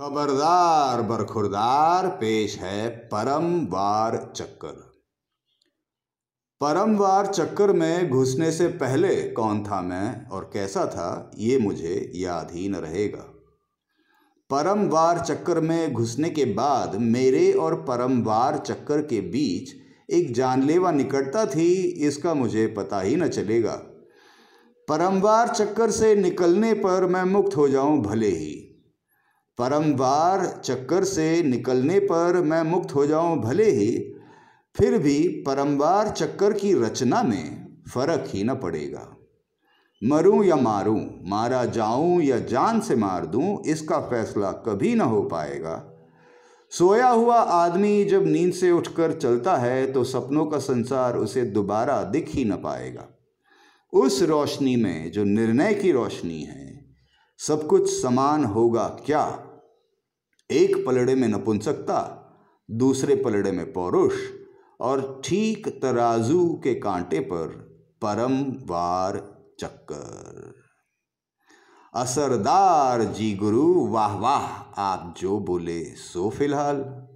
खबरदार बरखुरदार पेश है परमवार चक्कर परमवार चक्कर में घुसने से पहले कौन था मैं और कैसा था ये मुझे याद ही न रहेगा परमवार चक्कर में घुसने के बाद मेरे और परमवार चक्कर के बीच एक जानलेवा निकटता थी इसका मुझे पता ही न चलेगा परमवार चक्कर से निकलने पर मैं मुक्त हो जाऊं भले ही परमवार चक्कर से निकलने पर मैं मुक्त हो जाऊं भले ही फिर भी परमवार चक्कर की रचना में फर्क ही न पड़ेगा मरूं या मारूं मारा जाऊं या जान से मार दूं इसका फैसला कभी न हो पाएगा सोया हुआ आदमी जब नींद से उठकर चलता है तो सपनों का संसार उसे दोबारा दिख ही न पाएगा उस रोशनी में जो निर्णय की रोशनी है सब कुछ समान होगा क्या एक पलड़े में नपुंसकता दूसरे पलड़े में पौरुष और ठीक तराजू के कांटे पर परमवार चक्कर असरदार जी गुरु वाह वाह आप जो बोले सो फिलहाल